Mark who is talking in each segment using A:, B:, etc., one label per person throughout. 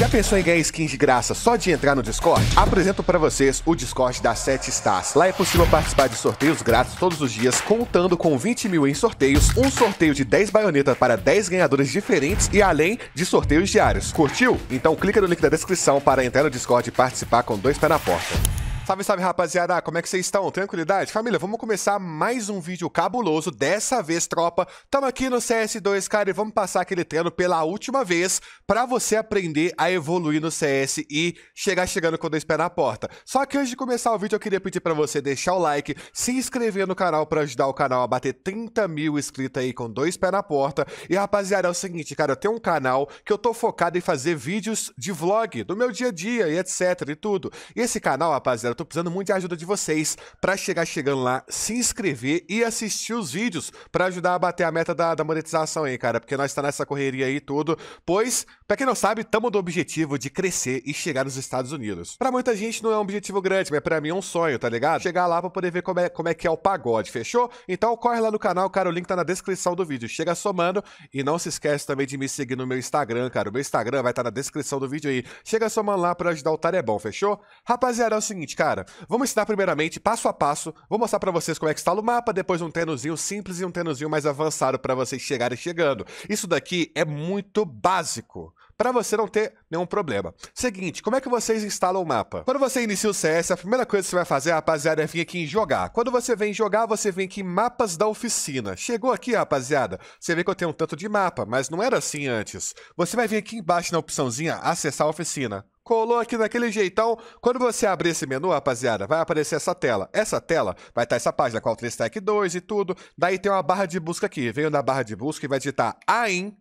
A: Já pensou em ganhar skins de graça só de entrar no Discord? Apresento para vocês o Discord da 7 Stars. Lá é possível participar de sorteios grátis todos os dias, contando com 20 mil em sorteios, um sorteio de 10 baionetas para 10 ganhadores diferentes e além de sorteios diários. Curtiu? Então clica no link da descrição para entrar no Discord e participar com dois pés na porta. Salve, salve, rapaziada! Como é que vocês estão? Tranquilidade? Família, vamos começar mais um vídeo cabuloso. Dessa vez, tropa, estamos aqui no CS2, cara, e vamos passar aquele treino pela última vez para você aprender a evoluir no CS e chegar chegando com dois pés na porta. Só que antes de começar o vídeo, eu queria pedir para você deixar o like, se inscrever no canal para ajudar o canal a bater 30 mil inscritos aí com dois pés na porta. E, rapaziada, é o seguinte, cara, eu tenho um canal que eu tô focado em fazer vídeos de vlog do meu dia a dia e etc e tudo. E esse canal, rapaziada, galera. Eu tô precisando muito de ajuda de vocês para chegar chegando lá, se inscrever e assistir os vídeos para ajudar a bater a meta da, da monetização aí, cara. Porque nós tá nessa correria aí tudo. Pois Pra quem não sabe, tamo do objetivo de crescer e chegar nos Estados Unidos. Pra muita gente não é um objetivo grande, mas pra mim é um sonho, tá ligado? Chegar lá pra poder ver como é, como é que é o pagode, fechou? Então corre lá no canal, cara, o link tá na descrição do vídeo. Chega somando e não se esquece também de me seguir no meu Instagram, cara. O meu Instagram vai estar tá na descrição do vídeo aí. Chega somando lá pra ajudar o Tarebão, é fechou? Rapaziada, é o seguinte, cara. Vamos ensinar primeiramente, passo a passo. Vou mostrar pra vocês como é que está o mapa, depois um tenuzinho simples e um tenuzinho mais avançado pra vocês chegarem chegando. Isso daqui é muito básico para você não ter nenhum problema. Seguinte, como é que vocês instalam o mapa? Quando você inicia o CS, a primeira coisa que você vai fazer, rapaziada, é vir aqui em jogar. Quando você vem jogar, você vem aqui em mapas da oficina. Chegou aqui, rapaziada, você vê que eu tenho um tanto de mapa, mas não era assim antes. Você vai vir aqui embaixo na opçãozinha acessar a oficina colou aqui daquele jeitão. Quando você abrir esse menu, rapaziada, vai aparecer essa tela. Essa tela vai estar tá essa página com o Stack 2 e tudo. Daí tem uma barra de busca aqui. Venho na barra de busca e vai digitar AIM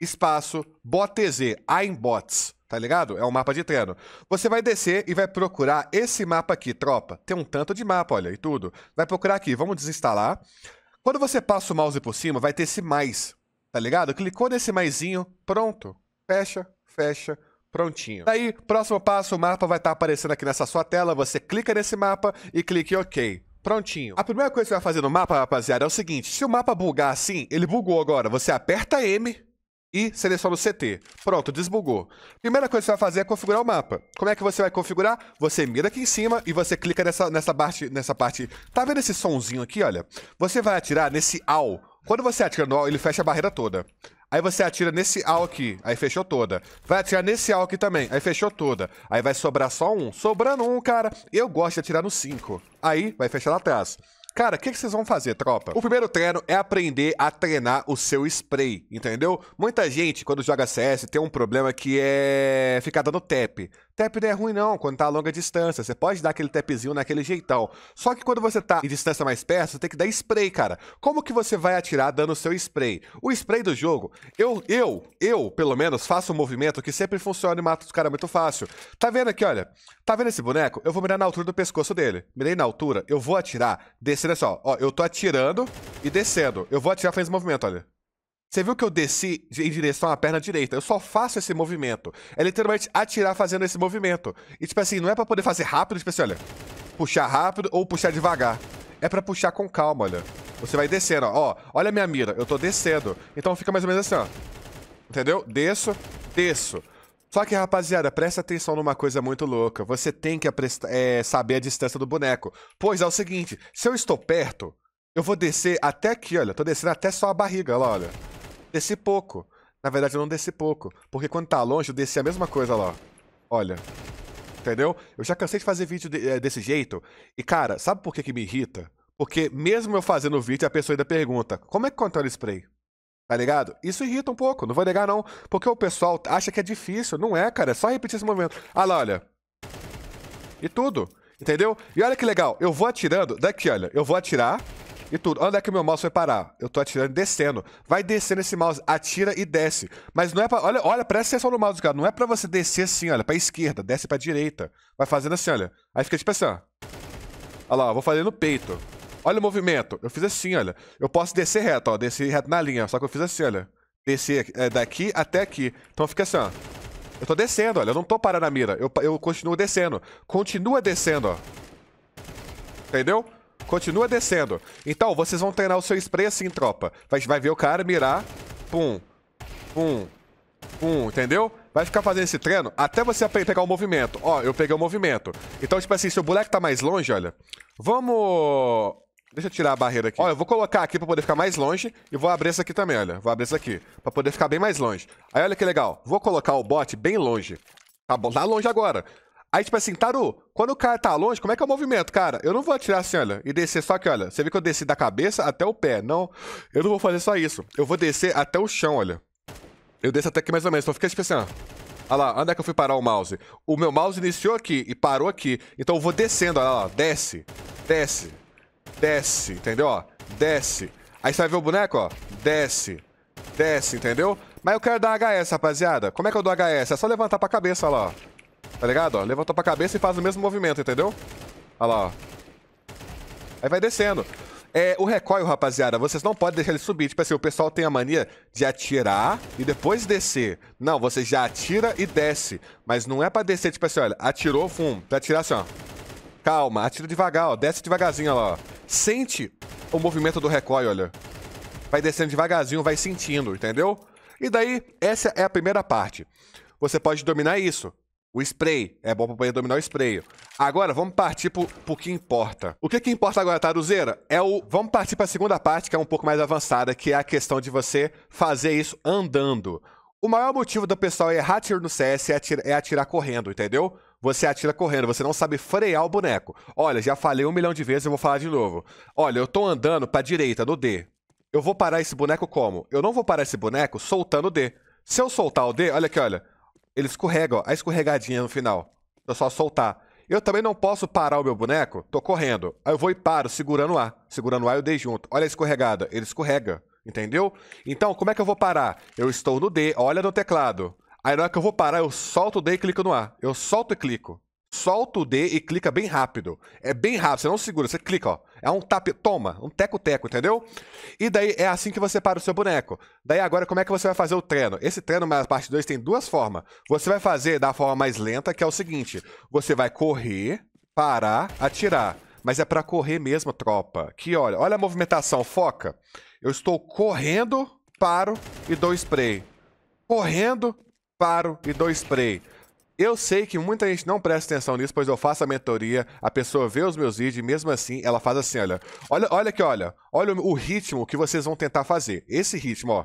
A: espaço, BotTZ, Aimbots, tá ligado? É um mapa de treino. Você vai descer e vai procurar esse mapa aqui, tropa. Tem um tanto de mapa, olha, e tudo. Vai procurar aqui, vamos desinstalar. Quando você passa o mouse por cima, vai ter esse mais, tá ligado? Clicou nesse maisinho, pronto. Fecha, fecha, prontinho. Daí, próximo passo, o mapa vai estar tá aparecendo aqui nessa sua tela, você clica nesse mapa e clica em OK. Prontinho. A primeira coisa que você vai fazer no mapa, rapaziada, é o seguinte. Se o mapa bugar assim, ele bugou agora. Você aperta M, e seleciona o CT. Pronto, desbugou. Primeira coisa que você vai fazer é configurar o mapa. Como é que você vai configurar? Você mira aqui em cima e você clica nessa, nessa, parte, nessa parte. Tá vendo esse sonzinho aqui, olha? Você vai atirar nesse AL. Quando você atira no AL, ele fecha a barreira toda. Aí você atira nesse AL aqui, aí fechou toda. Vai atirar nesse AL aqui também, aí fechou toda. Aí vai sobrar só um. Sobrando um, cara, eu gosto de atirar no 5. Aí vai fechar lá atrás. Cara, o que, que vocês vão fazer, tropa? O primeiro treino é aprender a treinar o seu spray, entendeu? Muita gente, quando joga CS, tem um problema que é ficar dando tap. Tap não é ruim não, quando tá a longa distância. Você pode dar aquele tapzinho naquele jeitão. Só que quando você tá em distância mais perto, você tem que dar spray, cara. Como que você vai atirar dando o seu spray? O spray do jogo, eu, eu, eu, pelo menos, faço um movimento que sempre funciona e mata os caras muito fácil. Tá vendo aqui, olha? Tá vendo esse boneco? Eu vou mirar na altura do pescoço dele. Mirei na altura, eu vou atirar, descendo só. Assim, ó, eu tô atirando e descendo. Eu vou atirar fazendo esse movimento, olha. Você viu que eu desci em direção à perna direita? Eu só faço esse movimento. É literalmente atirar fazendo esse movimento. E, tipo assim, não é pra poder fazer rápido, tipo assim, olha. Puxar rápido ou puxar devagar. É pra puxar com calma, olha. Você vai descendo, ó. olha a minha mira. Eu tô descendo. Então fica mais ou menos assim, ó. Entendeu? Desço, desço. Só que, rapaziada, presta atenção numa coisa muito louca. Você tem que é, saber a distância do boneco. Pois é o seguinte, se eu estou perto, eu vou descer até aqui, olha. Tô descendo até só a barriga, olha. olha. Desci pouco. Na verdade, eu não desci pouco. Porque quando tá longe, eu desci a mesma coisa lá. Olha. Entendeu? Eu já cansei de fazer vídeo de, é, desse jeito. E, cara, sabe por que, que me irrita? Porque mesmo eu fazendo o vídeo, a pessoa ainda pergunta: como é que controla o spray? Tá ligado? Isso irrita um pouco, não vou negar não. Porque o pessoal acha que é difícil. Não é, cara. É só repetir esse movimento. Ah lá, olha. E tudo. Entendeu? E olha que legal. Eu vou atirando. Daqui, olha. Eu vou atirar e tudo. Onde é que meu mouse vai parar? Eu tô atirando e descendo. Vai descendo esse mouse, atira e desce. Mas não é pra. Olha, olha, presta atenção no mouse cara. Não é pra você descer assim, olha, pra esquerda, desce pra direita. Vai fazendo assim, olha. Aí fica tipo assim, ó. Olha lá, vou fazer no peito. Olha o movimento. Eu fiz assim, olha. Eu posso descer reto, ó. Descer reto na linha. Só que eu fiz assim, olha. Descer é, daqui até aqui. Então fica assim, ó. Eu tô descendo, olha. Eu não tô parando a mira. Eu, eu continuo descendo. Continua descendo, ó. Entendeu? Continua descendo. Então, vocês vão treinar o seu spray assim, tropa. Vai, vai ver o cara mirar. Pum. Pum. Pum, entendeu? Vai ficar fazendo esse treino até você pegar o movimento. Ó, eu peguei o movimento. Então, tipo assim, se o moleque tá mais longe, olha... Vamos... Deixa eu tirar a barreira aqui. Ó, eu vou colocar aqui pra poder ficar mais longe e vou abrir essa aqui também, olha. Vou abrir essa aqui pra poder ficar bem mais longe. Aí, olha que legal. Vou colocar o bot bem longe. Tá bom, tá longe agora. Aí, tipo assim, Taru, quando o cara tá longe, como é que é o movimento, cara? Eu não vou atirar assim, olha, e descer só que, olha, você vê que eu desci da cabeça até o pé. Não, eu não vou fazer só isso. Eu vou descer até o chão, olha. Eu desço até aqui mais ou menos, então fica tipo assim, ó. Olha lá, onde é que eu fui parar o mouse? O meu mouse iniciou aqui e parou aqui. Então eu vou descendo, olha lá, desce, desce, desce, entendeu? desce. Aí você vai ver o boneco, ó, desce, desce, entendeu? Mas eu quero dar HS, rapaziada. Como é que eu dou HS? É só levantar pra cabeça, olha lá, ó. Tá ligado? Ó, levanta pra cabeça e faz o mesmo movimento, entendeu? Olha lá, ó. Aí vai descendo. É, o recoil, rapaziada, vocês não podem deixar ele subir. Tipo assim, o pessoal tem a mania de atirar e depois descer. Não, você já atira e desce. Mas não é pra descer, tipo assim, olha, atirou, fum. Pra atirar assim, ó. Calma, atira devagar, ó. Desce devagarzinho, olha lá, ó. Sente o movimento do recoil, olha. Vai descendo devagarzinho, vai sentindo, entendeu? E daí, essa é a primeira parte. Você pode dominar isso. O spray. É bom pra poder dominar o spray. Agora, vamos partir pro, pro que importa. O que que importa agora, Taruzeira? É o... Vamos partir pra segunda parte, que é um pouco mais avançada, que é a questão de você fazer isso andando. O maior motivo do pessoal errar tiro no CS é atirar, é atirar correndo, entendeu? você atira correndo, você não sabe frear o boneco. Olha, já falei um milhão de vezes, eu vou falar de novo. Olha, eu tô andando pra direita, no D. Eu vou parar esse boneco como? Eu não vou parar esse boneco soltando o D. Se eu soltar o D, olha aqui, olha. Ele escorrega, ó. A escorregadinha no final. É só soltar. Eu também não posso parar o meu boneco? Tô correndo. Aí eu vou e paro, segurando o A. Segurando o A eu dei junto. Olha a escorregada. Ele escorrega. Entendeu? Então, como é que eu vou parar? Eu estou no D, olha no teclado. Aí na hora que eu vou parar, eu solto o D e clico no A. Eu solto e clico solta o D e clica bem rápido. É bem rápido, você não segura, você clica, ó. É um tap, toma, um teco-teco, entendeu? E daí é assim que você para o seu boneco. Daí agora, como é que você vai fazer o treino? Esse treino, a parte 2, tem duas formas. Você vai fazer da forma mais lenta, que é o seguinte: você vai correr, parar, atirar. Mas é para correr mesmo, tropa. Que olha, olha a movimentação, foca. Eu estou correndo, paro e dou spray. Correndo, paro e dou spray. Eu sei que muita gente não presta atenção nisso, pois eu faço a mentoria, a pessoa vê os meus vídeos e mesmo assim ela faz assim, olha. Olha, olha aqui, olha. Olha o, ritmo que vocês vão tentar fazer. Esse ritmo, ó.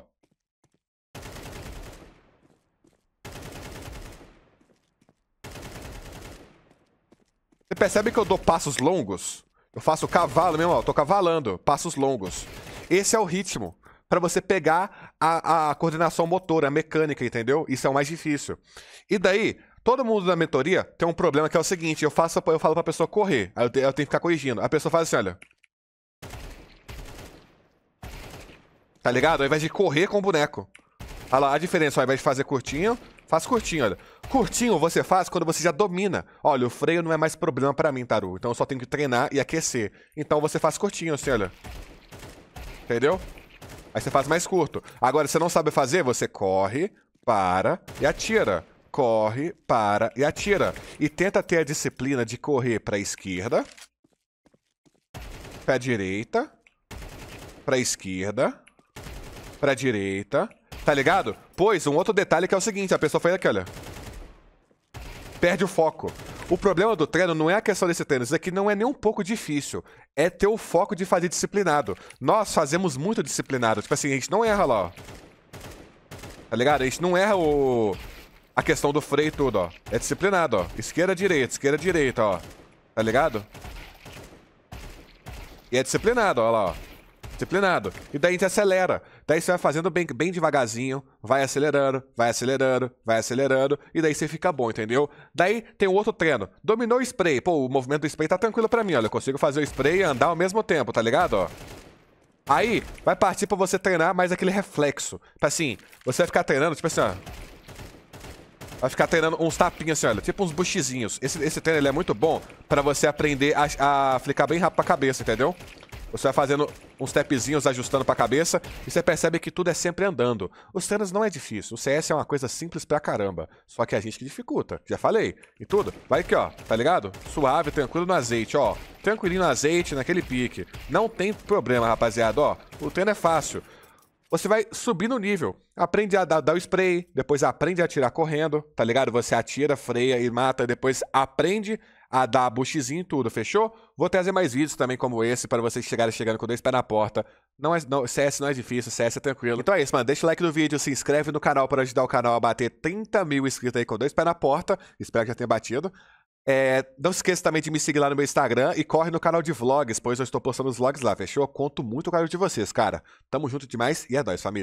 A: Você percebe que eu dou passos longos? Eu faço cavalo mesmo, ó. Eu tô cavalando, passos longos. Esse é o ritmo para você pegar a, a coordenação motora, a mecânica, entendeu? Isso é o mais difícil. E daí, Todo mundo da mentoria tem um problema que é o seguinte: eu faço, eu falo pra pessoa correr, aí eu, eu tenho que ficar corrigindo. A pessoa faz assim, olha. Tá ligado? Ao invés de correr com o boneco. Olha lá, a diferença, ao invés de fazer curtinho, faz curtinho, olha. Curtinho você faz quando você já domina. Olha, o freio não é mais problema para mim, Taru. Então eu só tenho que treinar e aquecer. Então você faz curtinho, assim, olha. Entendeu? Aí você faz mais curto. Agora, se você não sabe fazer, você corre, para e atira corre para e atira. E tenta ter a disciplina de correr para a esquerda, pé direita, para a esquerda, para a direita. Tá ligado? Pois, um outro detalhe que é o seguinte, a pessoa foi aqui, olha. Perde o foco. O problema do treino não é a questão desse treino, isso aqui é não é nem um pouco difícil. É ter o foco de fazer disciplinado. Nós fazemos muito disciplinado. Tipo assim, a gente não erra lá, ó. Tá ligado? A gente não erra o a questão do freio e tudo, ó. É disciplinado, ó. Esquerda, direita, esquerda, direita, ó. Tá ligado? E é disciplinado, ó lá, ó. Disciplinado. E daí a gente acelera. Daí você vai fazendo bem, bem devagarzinho, vai acelerando, vai acelerando, vai acelerando, e daí você fica bom, entendeu? Daí tem um outro treino. Dominou o spray. Pô, o movimento do spray tá tranquilo pra mim, olha. Eu consigo fazer o spray e andar ao mesmo tempo, tá ligado? Ó. Aí, vai partir pra você treinar mais aquele reflexo. Tipo assim, você vai ficar treinando, tipo assim, ó. Vai ficar treinando uns tapinhas assim, olha. Tipo uns buchizinhos. Esse, esse treino ele é muito bom pra você aprender a, a flicar bem rápido pra cabeça, entendeu? Você vai fazendo uns stepzinhos, ajustando pra cabeça, e você percebe que tudo é sempre andando. Os treinos não é difícil, o CS é uma coisa simples pra caramba. Só que a gente que dificulta, já falei, e tudo. Vai aqui, ó, tá ligado? Suave, tranquilo no azeite, ó. Tranquilinho no azeite, naquele pique. Não tem problema, rapaziada, ó. O treino é fácil você vai subindo o nível. Aprende a dar, dar, o spray, depois aprende a atirar correndo, tá ligado? Você atira, freia e mata, depois aprende a dar buchizinho e tudo, fechou? Vou trazer mais vídeos também como esse para vocês chegarem chegando com dois pés na porta. Não é, não, CS não é difícil, CS é tranquilo. Então é isso, mano. Deixa o like no vídeo, se inscreve no canal para ajudar o canal a bater 30 mil inscritos aí com dois pés na porta. Espero que já tenha batido. É, não se esqueça também de me seguir lá no meu Instagram e corre no canal de vlogs, pois eu estou postando os vlogs lá, fechou? Eu conto muito com a de vocês, cara. Tamo junto demais e é nóis, família.